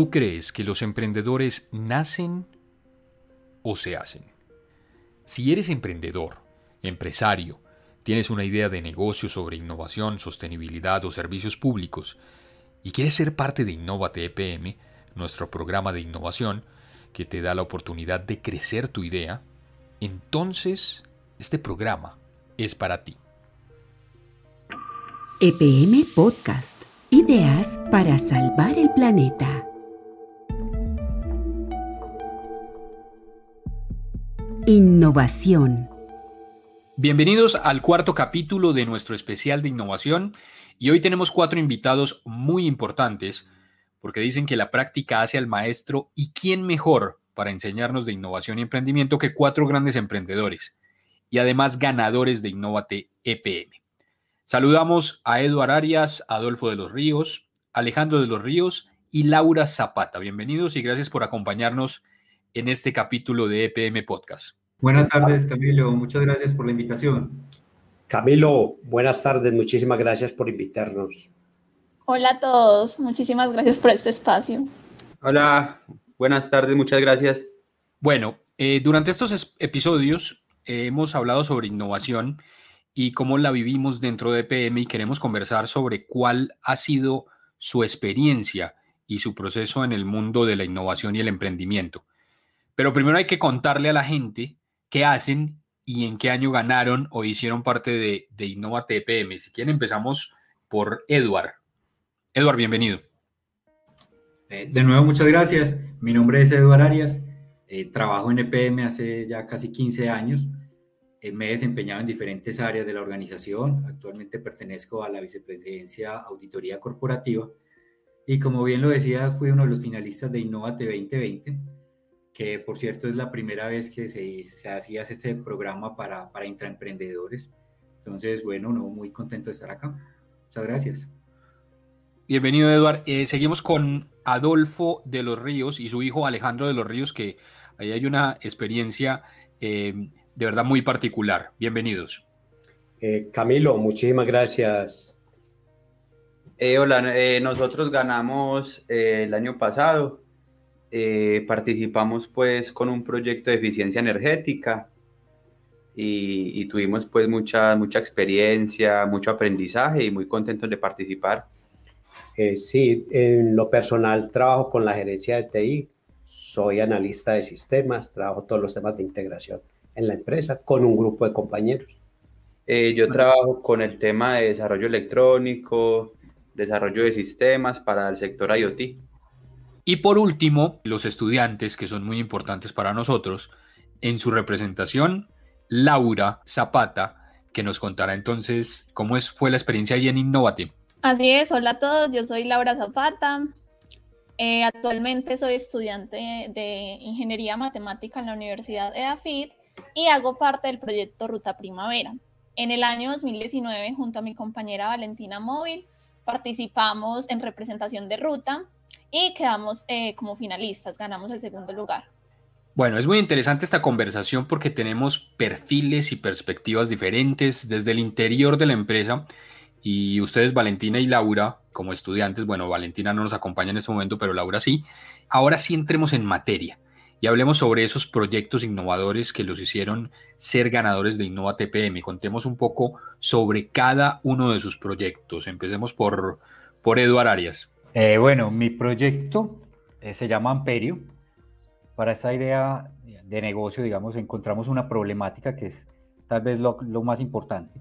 ¿Tú crees que los emprendedores nacen o se hacen? Si eres emprendedor, empresario, tienes una idea de negocio sobre innovación, sostenibilidad o servicios públicos y quieres ser parte de Innovate EPM, nuestro programa de innovación que te da la oportunidad de crecer tu idea, entonces este programa es para ti. EPM Podcast. Ideas para salvar el planeta. Innovación. Bienvenidos al cuarto capítulo de nuestro especial de innovación y hoy tenemos cuatro invitados muy importantes porque dicen que la práctica hace al maestro y quién mejor para enseñarnos de innovación y emprendimiento que cuatro grandes emprendedores y además ganadores de Innovate EPM. Saludamos a Eduard Arias, Adolfo de los Ríos, Alejandro de los Ríos y Laura Zapata. Bienvenidos y gracias por acompañarnos en este capítulo de EPM Podcast. Buenas tardes, Camilo. Muchas gracias por la invitación. Camilo, buenas tardes. Muchísimas gracias por invitarnos. Hola a todos. Muchísimas gracias por este espacio. Hola, buenas tardes. Muchas gracias. Bueno, eh, durante estos episodios eh, hemos hablado sobre innovación y cómo la vivimos dentro de PM y queremos conversar sobre cuál ha sido su experiencia y su proceso en el mundo de la innovación y el emprendimiento. Pero primero hay que contarle a la gente qué hacen y en qué año ganaron o hicieron parte de, de Innova TPM. Si quieren, empezamos por Eduard. Eduard, bienvenido. Eh, de nuevo, muchas gracias. Mi nombre es Eduard Arias. Eh, trabajo en EPM hace ya casi 15 años. Eh, me he desempeñado en diferentes áreas de la organización. Actualmente pertenezco a la Vicepresidencia Auditoría Corporativa. Y como bien lo decía, fui uno de los finalistas de Innovate 2020 que por cierto es la primera vez que se, se hacía este programa para, para intraemprendedores. Entonces, bueno, no, muy contento de estar acá. Muchas gracias. Bienvenido, Eduardo. Eh, seguimos con Adolfo de los Ríos y su hijo Alejandro de los Ríos, que ahí hay una experiencia eh, de verdad muy particular. Bienvenidos. Eh, Camilo, muchísimas gracias. hola, nosotros ganamos el año pasado eh, participamos pues con un proyecto de eficiencia energética y, tuvimos pues mucha, mucha experiencia, mucho aprendizaje y muy contentos de participar. Eh, sí, en lo personal trabajo con la gerencia de TI, soy analista de sistemas, trabajo todos los temas de integración en la empresa con un grupo de compañeros. Eh, yo trabajo con el tema de desarrollo electrónico, desarrollo de sistemas para el sector IoT. Y por último, los estudiantes, que son muy importantes para nosotros, en su representación, Laura Zapata, que nos contará entonces cómo es, fue la experiencia allí en Innovate. Así es, hola a todos, yo soy Laura Zapata. Eh, actualmente soy estudiante de Ingeniería Matemática en la Universidad EAFIT y hago parte del proyecto Ruta Primavera. En el año 2019, junto a mi compañera Valentina Móvil, participamos en representación de Ruta, y quedamos eh, como finalistas, ganamos el segundo lugar. Bueno, es muy interesante esta conversación porque tenemos perfiles y perspectivas diferentes desde el interior de la empresa y ustedes, Valentina y Laura, como estudiantes, bueno, Valentina no nos acompaña en este momento, pero Laura sí, ahora sí entremos en materia y hablemos sobre esos proyectos innovadores que los hicieron ser ganadores de Innova TPM. Contemos un poco sobre cada uno de sus proyectos. Empecemos por, por Eduard Arias. Eh, bueno, mi proyecto eh, se llama Amperio. Para esta idea de negocio, digamos, encontramos una problemática que es tal vez lo, más importante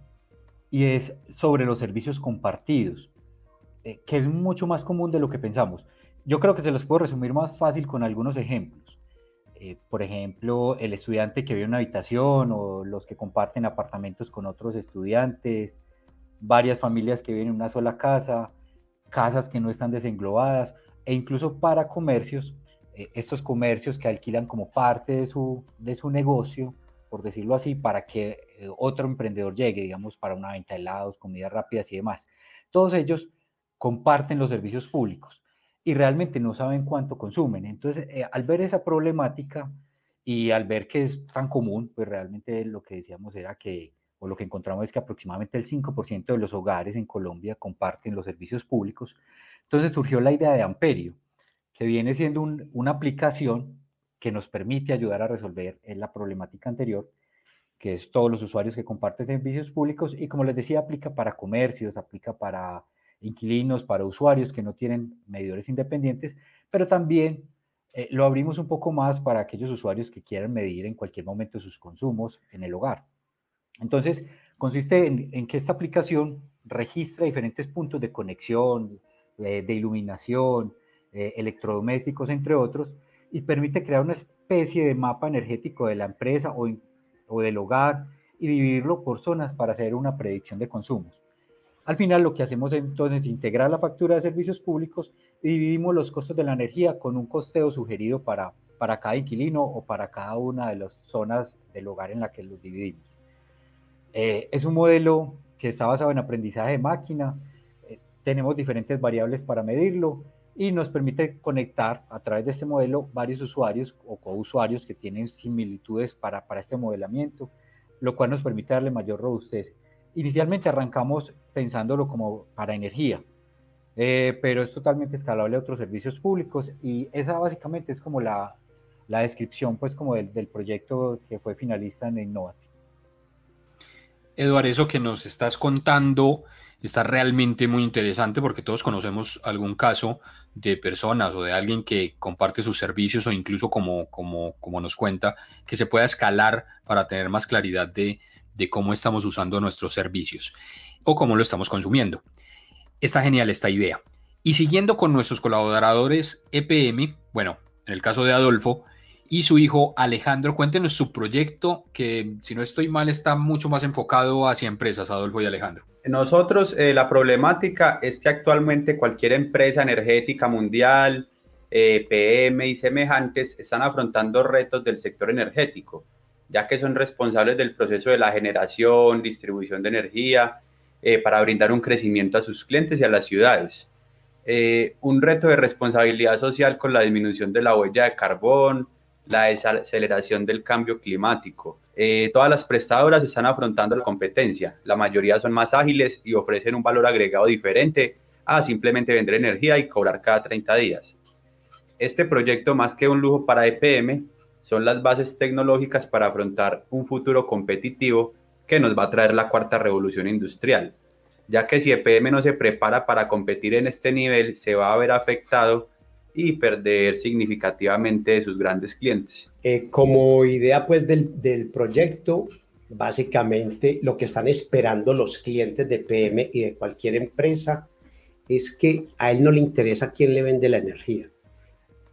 y es sobre los servicios compartidos, eh, que es mucho más común de lo que pensamos. Yo creo que se los puedo resumir más fácil con algunos ejemplos. por ejemplo, el estudiante que vive en una habitación o los que comparten apartamentos con otros estudiantes, varias familias que viven en una sola casa, casas que no están desenglobadas e incluso para comercios, eh, estos comercios que alquilan como parte de su, de su negocio, por decirlo así, para que eh, otro emprendedor llegue, digamos, para una venta de helados, comidas rápidas y demás. Todos ellos comparten los servicios públicos y realmente no saben cuánto consumen. Entonces, eh, al ver esa problemática y al ver que es tan común, pues realmente lo que decíamos era que o lo que encontramos es que aproximadamente el 5% de los hogares en Colombia comparten los servicios públicos. Entonces surgió la idea de Amperio, que viene siendo una aplicación que nos permite ayudar a resolver la problemática anterior, que es todos los usuarios que comparten servicios públicos y como les decía, aplica para comercios, aplica para inquilinos, para usuarios que no tienen medidores independientes, pero también eh, lo abrimos un poco más para aquellos usuarios que quieran medir en cualquier momento sus consumos en el hogar. Entonces, consiste en, que esta aplicación registra diferentes puntos de conexión, eh, de iluminación, eh, electrodomésticos, entre otros, y permite crear una especie de mapa energético de la empresa o, del hogar y dividirlo por zonas para hacer una predicción de consumos. Al final lo que hacemos entonces es integrar la factura de servicios públicos y dividimos los costos de la energía con un costeo sugerido para, para cada inquilino o para cada una de las zonas del hogar en la que los dividimos. Eh, es un modelo que está basado en aprendizaje de máquina, eh, tenemos diferentes variables para medirlo y nos permite conectar a través de este modelo varios usuarios o co-usuarios que tienen similitudes para, este modelamiento, lo cual nos permite darle mayor robustez. Inicialmente arrancamos pensándolo como para energía, eh, pero es totalmente escalable a otros servicios públicos y esa básicamente es como la, descripción pues como del, del proyecto que fue finalista en Innovative. Eduardo, eso que nos estás contando está realmente muy interesante porque todos conocemos algún caso de personas o de alguien que comparte sus servicios o incluso como, como, como nos cuenta, que se pueda escalar para tener más claridad de, de cómo estamos usando nuestros servicios o cómo lo estamos consumiendo. Está genial esta idea. Y siguiendo con nuestros colaboradores EPM, bueno, en el caso de Adolfo, y su hijo Alejandro. Cuéntenos su proyecto, que si no estoy mal está mucho más enfocado hacia empresas, Adolfo y Alejandro. Nosotros, eh, la problemática es que actualmente cualquier empresa energética mundial, eh, PM y semejantes están afrontando retos del sector energético, ya que son responsables del proceso de la generación, distribución de energía, eh, para brindar un crecimiento a sus clientes y a las ciudades. un reto de responsabilidad social con la disminución de la huella de carbón, la desaceleración del cambio climático. Eh, todas las prestadoras están afrontando la competencia. La mayoría son más ágiles y ofrecen un valor agregado diferente a simplemente vender energía y cobrar cada 30 días. Este proyecto, más que un lujo para EPM, son las bases tecnológicas para afrontar un futuro competitivo que nos va a traer la cuarta revolución industrial, ya que si EPM no se prepara para competir en este nivel, se va a ver afectado y perder significativamente de sus grandes clientes. Eh, como idea pues del, del proyecto, básicamente lo que están esperando los clientes de PM y de cualquier empresa es que a él no le interesa quién le vende la energía.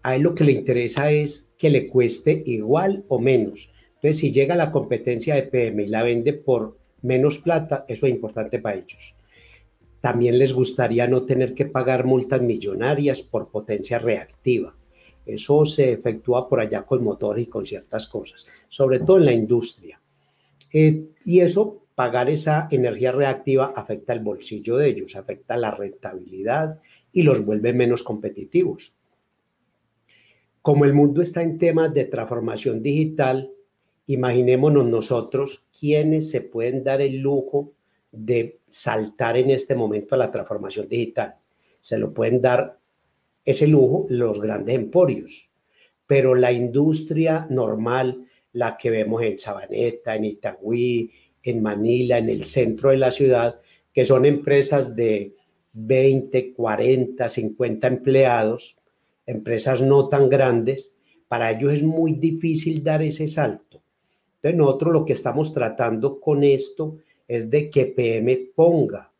A él lo que le interesa es que le cueste igual o menos. Entonces, si llega la competencia de PM y la vende por menos plata, eso es importante para ellos. También les gustaría no tener que pagar multas millonarias por potencia reactiva. Eso se efectúa por allá con motores y con ciertas cosas, sobre todo en la industria. Eh, y eso, pagar esa energía reactiva afecta el bolsillo de ellos, afecta la rentabilidad y los vuelve menos competitivos. Como el mundo está en temas de transformación digital, imaginémonos nosotros quiénes se pueden dar el lujo de saltar en este momento a la transformación digital. Se lo pueden dar ese lujo los grandes emporios, pero la industria normal, la que vemos en Sabaneta, en Itagüí, en Manila, en el centro de la ciudad, que son empresas de 20, 40, 50 empleados, empresas no tan grandes, para ellos es muy difícil dar ese salto. Entonces nosotros lo que estamos tratando con esto es de que PM ponga,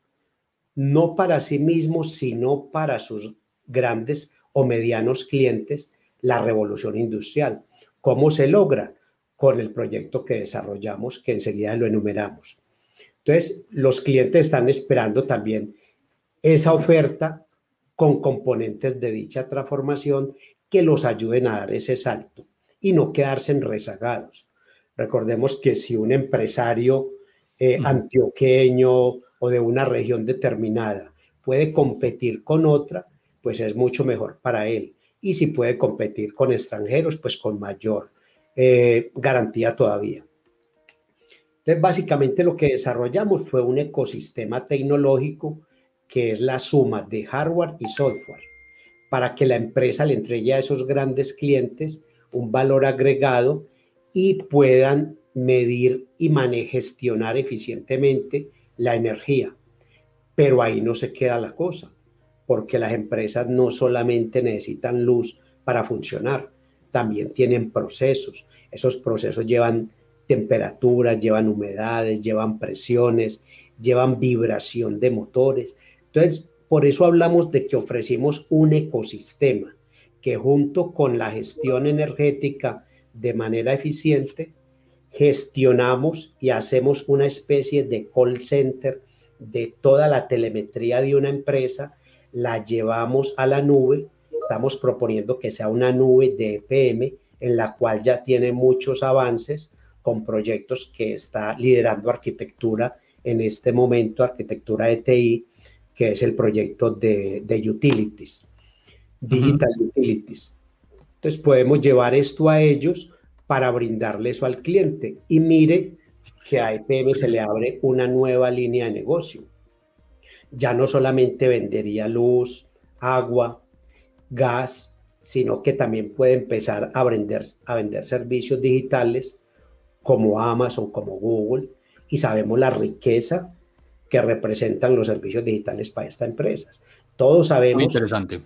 no para sí mismo, sino para sus grandes o medianos clientes, la revolución industrial. ¿Cómo se logra? Con el proyecto que desarrollamos, que enseguida lo enumeramos. Entonces, los clientes están esperando también esa oferta con componentes de dicha transformación que los ayuden a dar ese salto y no quedarse en rezagados. Recordemos que si un empresario eh, antioqueño o de una región determinada puede competir con otra, pues es mucho mejor para él. Y si puede competir con extranjeros, pues con mayor eh, garantía todavía. Entonces, básicamente lo que desarrollamos fue un ecosistema tecnológico que es la suma de hardware y software para que la empresa le entregue a esos grandes clientes un valor agregado y puedan medir y gestionar eficientemente la energía. Pero ahí no se queda la cosa, porque las empresas no solamente necesitan luz para funcionar, también tienen procesos. Esos procesos llevan temperaturas, llevan humedades, llevan presiones, llevan vibración de motores. Entonces, por eso hablamos de que ofrecimos un ecosistema que junto con la gestión energética de manera eficiente gestionamos y hacemos una especie de call center de toda la telemetría de una empresa, la llevamos a la nube, estamos proponiendo que sea una nube de EPM en la cual ya tiene muchos avances con proyectos que está liderando arquitectura en este momento, arquitectura de que es el proyecto de, de utilities, digital utilities. Entonces podemos llevar esto a ellos para brindarle eso al cliente. Y mire que a EPM se le abre una nueva línea de negocio. Ya no solamente vendería luz, agua, gas, sino que también puede empezar a vender, a vender servicios digitales como Amazon, como Google, y sabemos la riqueza que representan los servicios digitales para estas empresas. Todos sabemos, interesante.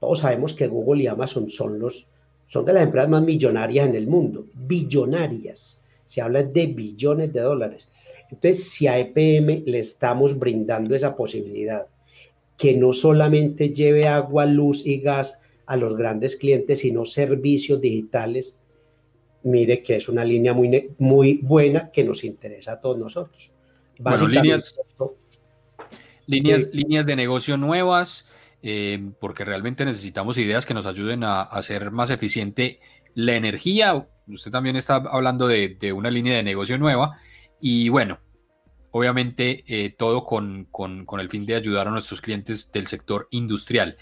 todos sabemos que Google y Amazon son los son de las empresas más millonarias en el mundo, billonarias. Se habla de billones de dólares. Entonces, si a EPM le estamos brindando esa posibilidad, que no solamente lleve agua, luz y gas a los grandes clientes, sino servicios digitales, mire que es una línea muy, muy buena que nos interesa a todos nosotros. Bueno, líneas, líneas de negocio nuevas, Em, porque realmente necesitamos ideas que nos ayuden a hacer más eficiente la energía. Usted también está hablando de, una línea de negocio nueva y bueno, obviamente eh, todo con, con el fin de ayudar a nuestros clientes del sector industrial.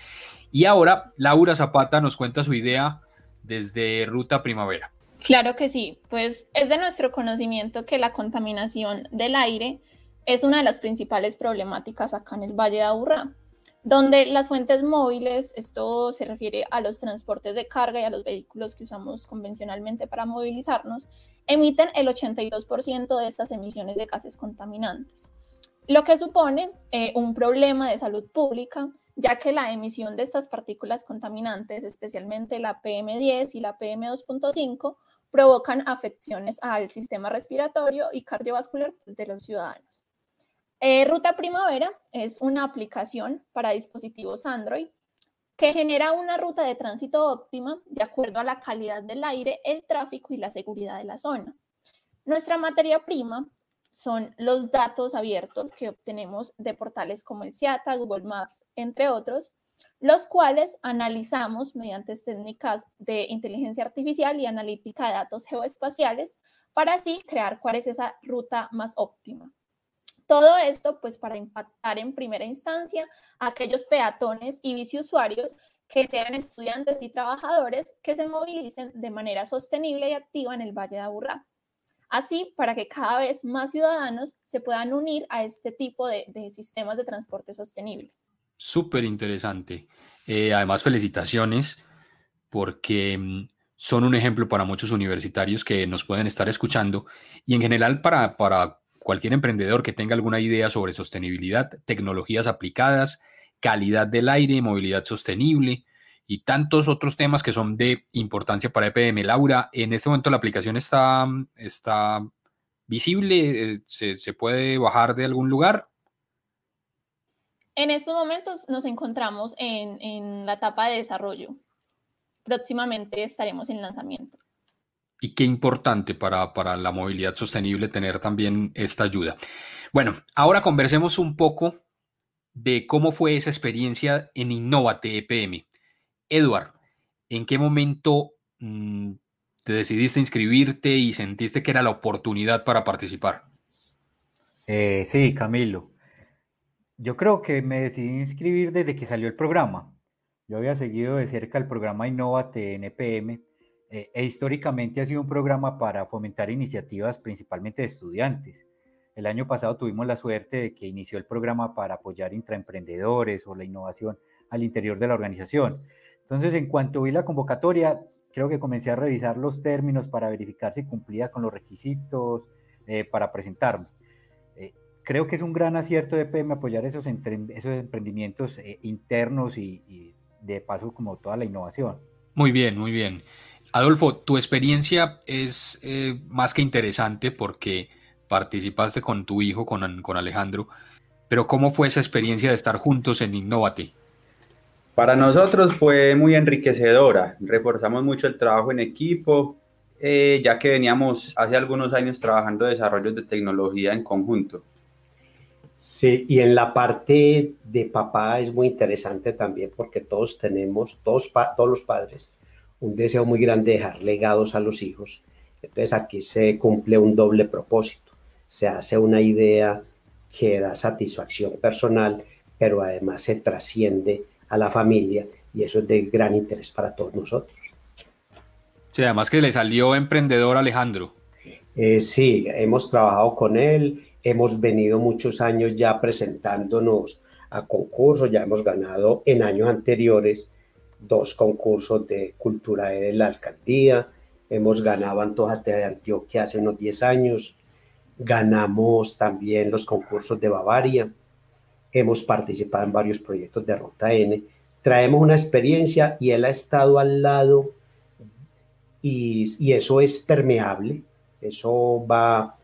Y ahora Laura Zapata nos cuenta su idea desde Ruta Primavera. Claro que sí, pues es de nuestro conocimiento que la contaminación del aire es una de las principales problemáticas acá en el Valle de Aburrá donde las fuentes móviles, esto se refiere a los transportes de carga y a los vehículos que usamos convencionalmente para movilizarnos, emiten el 82% de estas emisiones de gases contaminantes, lo que supone eh, un problema de salud pública, ya que la emisión de estas partículas contaminantes, especialmente la PM10 y la PM2.5, provocan afecciones al sistema respiratorio y cardiovascular de los ciudadanos. Eh, ruta Primavera es una aplicación para dispositivos Android que genera una ruta de tránsito óptima de acuerdo a la calidad del aire, el tráfico y la seguridad de la zona. Nuestra materia prima son los datos abiertos que obtenemos de portales como el CIATA, Google Maps, entre otros, los cuales analizamos mediante técnicas de inteligencia artificial y analítica de datos geoespaciales para así crear cuál es esa ruta más óptima. Todo esto pues para impactar en primera instancia a aquellos peatones y biciusuarios que sean estudiantes y trabajadores que se movilicen de manera sostenible y activa en el Valle de Aburrá. Así, para que cada vez más ciudadanos se puedan unir a este tipo de, sistemas de transporte sostenible. Súper interesante. Eh, además, felicitaciones porque mm, son un ejemplo para muchos universitarios que nos pueden estar escuchando y en general para, para cualquier emprendedor que tenga alguna idea sobre sostenibilidad, tecnologías aplicadas, calidad del aire, movilidad sostenible y tantos otros temas que son de importancia para EPM. Laura, en este momento la aplicación está, está visible, eh, ¿Se, puede bajar de algún lugar. En estos momentos nos encontramos en, en la etapa de desarrollo. Próximamente estaremos en lanzamiento y qué importante para, la movilidad sostenible tener también esta ayuda. Bueno, ahora conversemos un poco de cómo fue esa experiencia en Innovate EPM. Eduard, ¿en qué momento mm, te decidiste inscribirte y sentiste que era la oportunidad para participar? Eh, sí, Camilo. Yo creo que me decidí inscribir desde que salió el programa. Yo había seguido de cerca el programa Innovate en e eh, e históricamente ha sido un programa para fomentar iniciativas principalmente de estudiantes. El año pasado tuvimos la suerte de que inició el programa para apoyar intraemprendedores o la innovación al interior de la organización. Entonces, en cuanto vi la convocatoria, creo que comencé a revisar los términos para verificar si cumplía con los requisitos eh, para presentarme. Eh, creo que es un gran acierto de PM apoyar esos, esos emprendimientos internos y de paso como toda la innovación. Muy bien, muy bien. Adolfo, tu experiencia es eh, más que interesante porque participaste con tu hijo, con, Alejandro, pero ¿cómo fue esa experiencia de estar juntos en Innovate? Para nosotros fue muy enriquecedora, reforzamos mucho el trabajo en equipo, eh, ya que veníamos hace algunos años trabajando desarrollos de tecnología en conjunto. Sí, y en la parte de papá es muy interesante también porque todos tenemos, todos los padres un deseo muy grande de dejar legados a los hijos. Entonces aquí se cumple un doble propósito. Se hace una idea que da satisfacción personal, pero además se trasciende a la familia y eso es de gran interés para todos nosotros. Sí, además que le salió emprendedor Alejandro. Eh, sí, hemos trabajado con él, hemos venido muchos años ya presentándonos a concursos, ya hemos ganado en años anteriores dos concursos de cultura de la alcaldía, hemos ganado Antojate de Antioquia hace unos 10 años, ganamos también los concursos de Bavaria, hemos participado en varios proyectos de Ruta N, traemos una experiencia y él ha estado al lado y, y eso es permeable, eso va,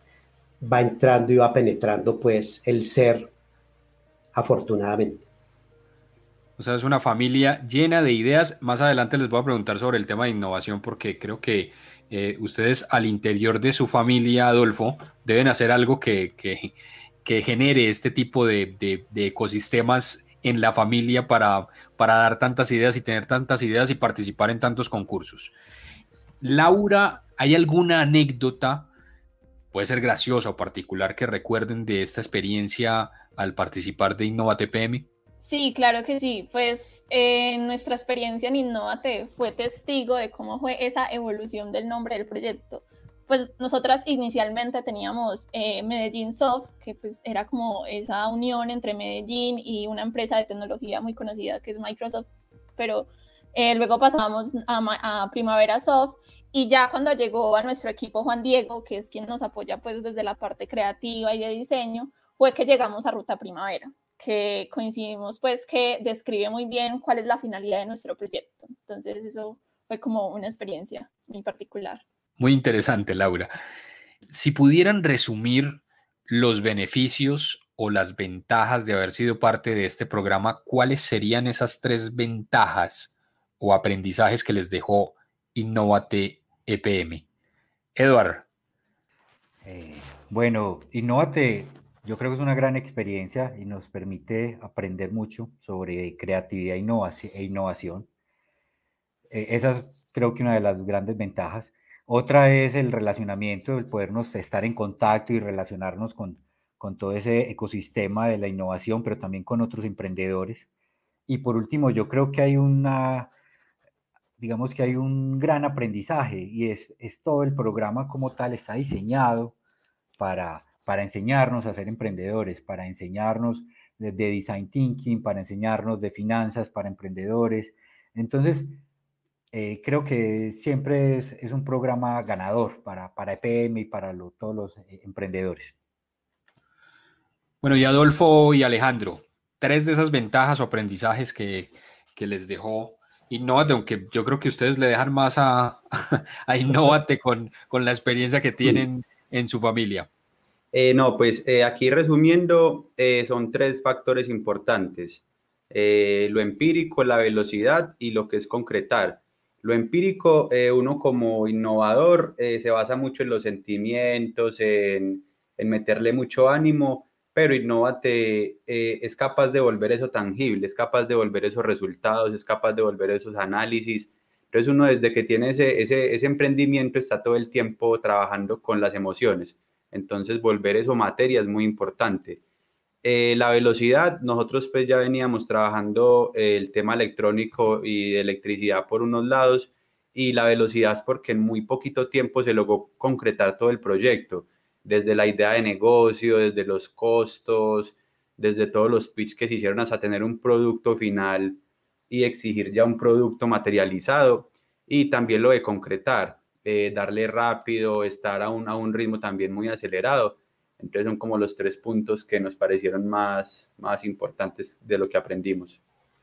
va entrando y va penetrando pues el ser afortunadamente. O sea, es una familia llena de ideas. Más adelante les voy a preguntar sobre el tema de innovación porque creo que eh, ustedes al interior de su familia, Adolfo, deben hacer algo que, que, genere este tipo de, de, ecosistemas en la familia para, para dar tantas ideas y tener tantas ideas y participar en tantos concursos. Laura, ¿hay alguna anécdota, puede ser graciosa o particular, que recuerden de esta experiencia al participar de Innovate Sí, claro que sí. Pues eh, nuestra experiencia en Innovate fue testigo de cómo fue esa evolución del nombre del proyecto. Pues nosotras inicialmente teníamos eh, Medellín Soft, que pues era como esa unión entre Medellín y una empresa de tecnología muy conocida que es Microsoft, pero eh, luego pasamos a, a Primavera Soft y ya cuando llegó a nuestro equipo Juan Diego, que es quien nos apoya pues desde la parte creativa y de diseño, fue que llegamos a Ruta Primavera que coincidimos pues que describe muy bien cuál es la finalidad de nuestro proyecto. Entonces eso fue como una experiencia muy particular. Muy interesante, Laura. Si pudieran resumir los beneficios o las ventajas de haber sido parte de este programa, ¿cuáles serían esas tres ventajas o aprendizajes que les dejó Innovate EPM? Eduard. Eh, bueno, Innovate yo creo que es una gran experiencia y nos permite aprender mucho sobre creatividad e, e innovación. E, esa es creo que una de las grandes ventajas. Otra es el relacionamiento, el podernos estar en contacto y relacionarnos con, con todo ese ecosistema de la innovación, pero también con otros emprendedores. Y por último, yo creo que hay una, digamos que hay un gran aprendizaje y es, es todo el programa como tal está diseñado para para enseñarnos a ser emprendedores, para enseñarnos de, design thinking, para enseñarnos de finanzas, para emprendedores. Entonces, eh, creo que siempre es, un programa ganador para, para EPM y para todos los eh, emprendedores. Bueno, y Adolfo y Alejandro, tres de esas ventajas o aprendizajes que, que les dejó Innovate, aunque yo creo que ustedes le dejan más a, a Innovate con, con la experiencia que tienen en su familia. Eh, no, pues eh, aquí resumiendo, eh, son tres factores importantes. lo empírico, la velocidad y lo que es concretar. Lo empírico, uno como innovador se basa mucho en los sentimientos, en, meterle mucho ánimo, pero Innovate es capaz de volver eso tangible, es capaz de volver esos resultados, es capaz de volver esos análisis. Entonces uno desde que tiene ese emprendimiento está todo el tiempo trabajando con las emociones entonces, volver eso materia es muy importante. Eh, la velocidad, nosotros pues ya veníamos trabajando eh, el tema electrónico y de electricidad por unos lados y la velocidad es porque en muy poquito tiempo se logró concretar todo el proyecto, desde la idea de negocio, desde los costos, desde todos los pitches que se hicieron hasta tener un producto final y exigir ya un producto materializado y también lo de concretar. Eh, darle rápido, estar a un, a un ritmo también muy acelerado. Entonces son como los tres puntos que nos parecieron más, más importantes de lo que aprendimos.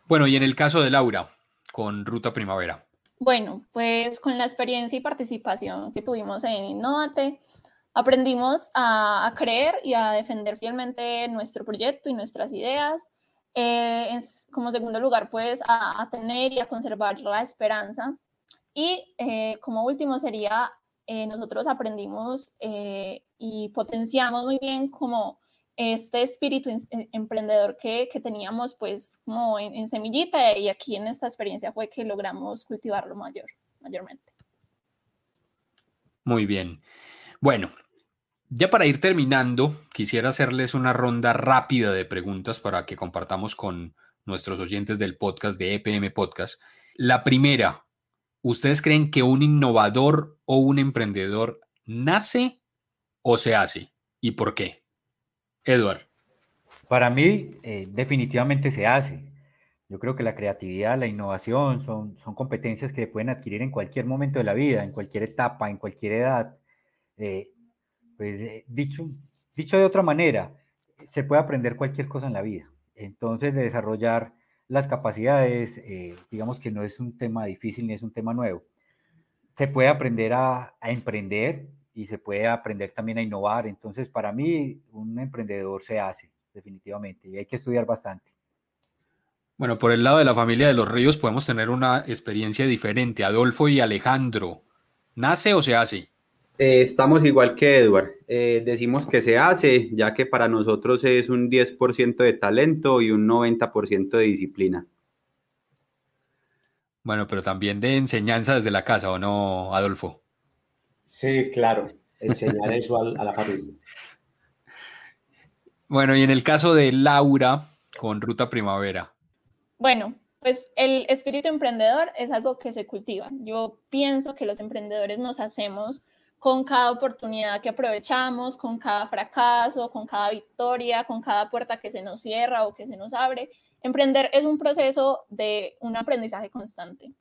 Bueno, y en el caso de Laura, con Ruta Primavera. Bueno, pues con la experiencia y participación que tuvimos en Innovate, aprendimos a, creer y a defender fielmente nuestro proyecto y nuestras ideas. Eh, como segundo lugar, pues a, a tener y a conservar la esperanza y eh, como último sería, eh, nosotros aprendimos eh, y potenciamos muy bien como este espíritu em-, emprendedor que, teníamos pues como en, semillita y aquí en esta experiencia fue que logramos cultivarlo mayor, mayormente. Muy bien. Bueno, ya para ir terminando, quisiera hacerles una ronda rápida de preguntas para que compartamos con nuestros oyentes del podcast de EPM Podcast. La primera, ¿ustedes creen que un innovador o un emprendedor nace o se hace? ¿Y por qué? Edward. Para mí, eh, definitivamente se hace. Yo creo que la creatividad, la innovación son, son competencias que se pueden adquirir en cualquier momento de la vida, en cualquier etapa, en cualquier edad. Eh, pues eh, dicho, dicho de otra manera, se puede aprender cualquier cosa en la vida. Entonces, de desarrollar las capacidades, eh, digamos que no es un tema difícil ni es un tema nuevo. Se puede aprender a, a, emprender y se puede aprender también a innovar. Entonces, para mí, un emprendedor se hace, definitivamente, y hay que estudiar bastante. Bueno, por el lado de la familia de los ríos podemos tener una experiencia diferente. Adolfo y Alejandro, ¿nace o se hace? Eh, estamos igual que Edward. Eh, decimos que se hace, ya que para nosotros es un 10% de talento y un 90% de disciplina. Bueno, pero también de enseñanza desde la casa, ¿o no, Adolfo? Sí, claro, enseñar eso a la familia. Bueno, y en el caso de Laura con Ruta Primavera. Bueno, pues el espíritu emprendedor es algo que se cultiva. Yo pienso que los emprendedores nos hacemos con cada oportunidad que aprovechamos, con cada fracaso, con cada victoria, con cada puerta que se nos cierra o que se nos abre. Emprender es un proceso de un aprendizaje constante.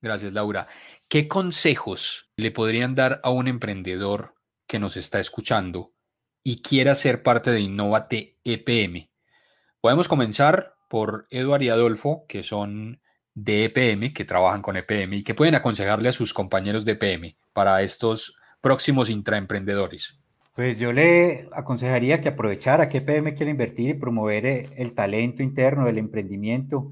Gracias, Laura. ¿Qué consejos le podrían dar a un emprendedor que nos está escuchando y quiera ser parte de Innovate EPM? Podemos comenzar por Eduard y Adolfo, que son de EPM, que trabajan con EPM y que pueden aconsejarle a sus compañeros de EPM para estos próximos intraemprendedores? Pues yo le aconsejaría que aprovechara que EPM quiere invertir y promover eh, el talento interno del emprendimiento.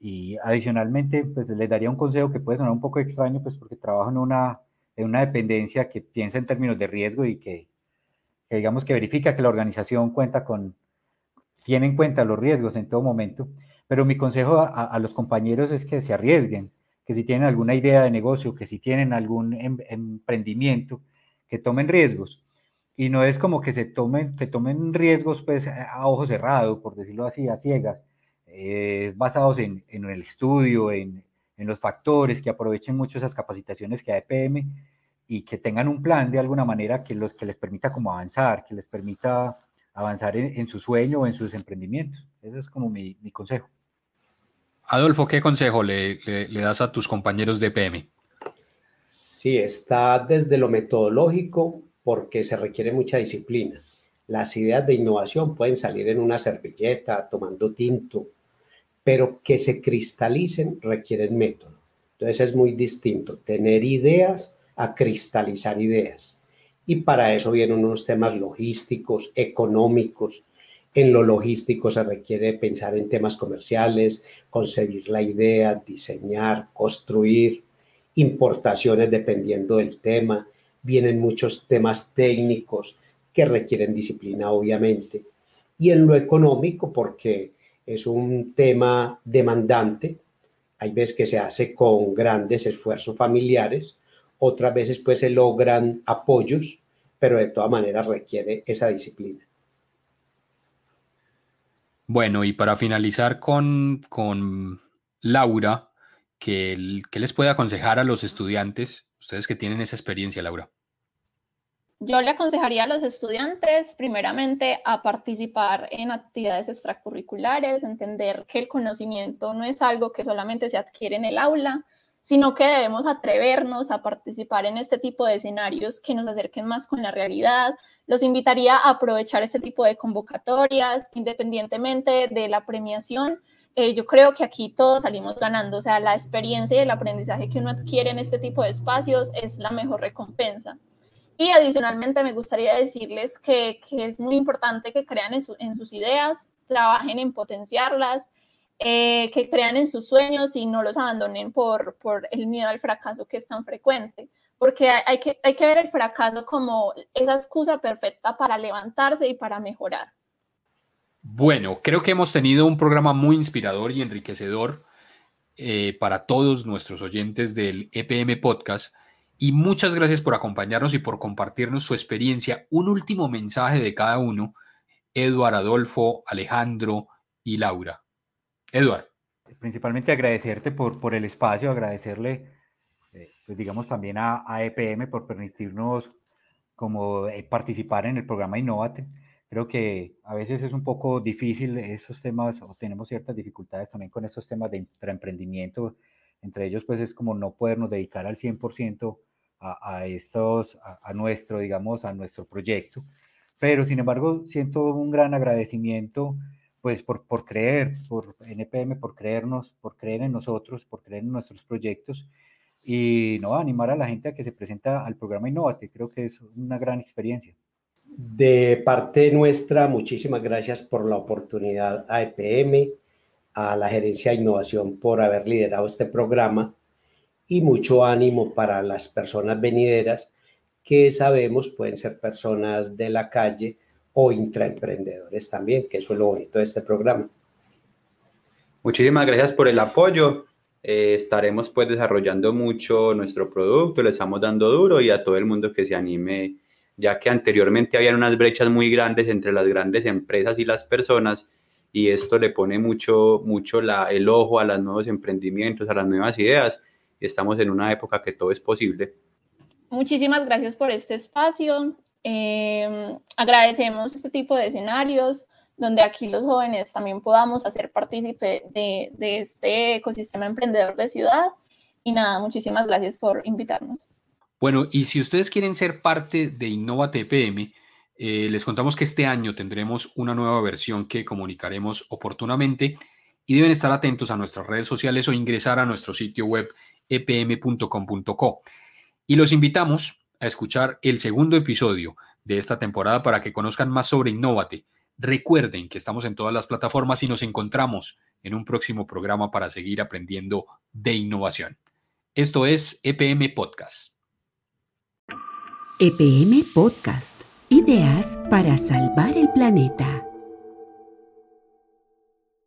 Y adicionalmente, pues les daría un consejo que puede sonar un poco extraño, pues porque trabajan en una, en una dependencia que piensa en términos de riesgo y que, que digamos que verifica que la organización cuenta con, tiene en cuenta los riesgos en todo momento pero mi consejo a, los compañeros es que se arriesguen, que si tienen alguna idea de negocio, que si tienen algún em, emprendimiento, que tomen riesgos. Y no es como que se tomen, que tomen riesgos pues a ojo cerrado, por decirlo así, a ciegas, eh, es basados en, el estudio, en, los factores, que aprovechen mucho esas capacitaciones que da y que tengan un plan de alguna manera que, los, que les permita como avanzar, que les permita avanzar en, su sueño o en sus emprendimientos. Ese es como mi consejo. Adolfo, ¿qué consejo le, das a tus compañeros de PM? Sí, está desde lo metodológico porque se requiere mucha disciplina. Las ideas de innovación pueden salir en una servilleta, tomando tinto, pero que se cristalicen requieren método. Entonces es muy distinto tener ideas a cristalizar ideas. Y para eso vienen unos temas logísticos, económicos, en lo logístico se requiere pensar en temas comerciales, concebir la idea, diseñar, construir, importaciones dependiendo del tema. Vienen muchos temas técnicos que requieren disciplina, obviamente. Y en lo económico, porque es un tema demandante, hay veces que se hace con grandes esfuerzos familiares, otras veces pues se logran apoyos, pero de todas maneras requiere esa disciplina. Bueno, y para finalizar con, Laura, ¿qué, ¿qué, les puede aconsejar a los estudiantes, ustedes que tienen esa experiencia, Laura? Yo le aconsejaría a los estudiantes, primeramente, a participar en actividades extracurriculares, entender que el conocimiento no es algo que solamente se adquiere en el aula, sino que debemos atrevernos a participar en este tipo de escenarios que nos acerquen más con la realidad. Los invitaría a aprovechar este tipo de convocatorias, independientemente de la premiación. Eh, yo creo que aquí todos salimos ganando, o sea, la experiencia y el aprendizaje que uno adquiere en este tipo de espacios es la mejor recompensa. Y adicionalmente me gustaría decirles que, es muy importante que crean en sus ideas, trabajen en potenciarlas, eh, que crean en sus sueños y no los abandonen por, por el miedo al fracaso que es tan frecuente. Porque hay, que, hay que ver el fracaso como esa excusa perfecta para levantarse y para mejorar. Bueno, creo que hemos tenido un programa muy inspirador y enriquecedor eh, para todos nuestros oyentes del EPM Podcast. Y muchas gracias por acompañarnos y por compartirnos su experiencia. Un último mensaje de cada uno, Eduardo Adolfo, Alejandro y Laura. Eduard. Principalmente agradecerte por, por el espacio, agradecerle, eh, pues digamos, también a, EPM por permitirnos como eh, participar en el programa Innovate. Creo que a veces es un poco difícil esos temas, o tenemos ciertas dificultades también con esos temas de emprendimiento. Entre ellos, pues es como no podernos dedicar al 100% a, a, estos, a, a nuestro, digamos, a nuestro proyecto. Pero, sin embargo, siento un gran agradecimiento pues por, por creer, por NPM, por creernos, por creer en nosotros, por creer en nuestros proyectos y no animar a la gente a que se presenta al programa Innovate. Creo que es una gran experiencia. De parte nuestra, muchísimas gracias por la oportunidad a EPM, a la Gerencia de Innovación por haber liderado este programa y mucho ánimo para las personas venideras que sabemos pueden ser personas de la calle, o intraemprendedores también, que eso es lo bonito de este programa. Muchísimas gracias por el apoyo. Eh, estaremos pues desarrollando mucho nuestro producto, le estamos dando duro y a todo el mundo que se anime, ya que anteriormente había unas brechas muy grandes entre las grandes empresas y las personas y esto le pone mucho, mucho la, el ojo a los nuevos emprendimientos, a las nuevas ideas estamos en una época que todo es posible. Muchísimas gracias por este espacio. Em, agradecemos este tipo de escenarios donde aquí los jóvenes también podamos hacer partícipe de, este ecosistema emprendedor de ciudad. Y nada, muchísimas gracias por invitarnos. Bueno, y si ustedes quieren ser parte de Innova TPM, eh, les contamos que este año tendremos una nueva versión que comunicaremos oportunamente y deben estar atentos a nuestras redes sociales o ingresar a nuestro sitio web epm.com.co. Y los invitamos a escuchar el segundo episodio de esta temporada para que conozcan más sobre Innovate. Recuerden que estamos en todas las plataformas y nos encontramos en un próximo programa para seguir aprendiendo de innovación. Esto es EPM Podcast. EPM Podcast. Ideas para salvar el planeta.